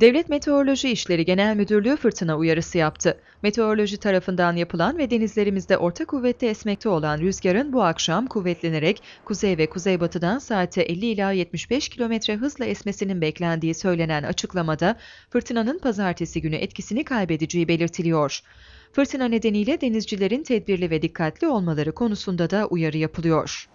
Devlet Meteoroloji İşleri Genel Müdürlüğü fırtına uyarısı yaptı. Meteoroloji tarafından yapılan ve denizlerimizde orta kuvvette esmekte olan rüzgarın bu akşam kuvvetlenerek kuzey ve kuzeybatıdan saate 50 ila 75 km hızla esmesinin beklendiği söylenen açıklamada fırtınanın pazartesi günü etkisini kaybedeceği belirtiliyor. Fırtına nedeniyle denizcilerin tedbirli ve dikkatli olmaları konusunda da uyarı yapılıyor.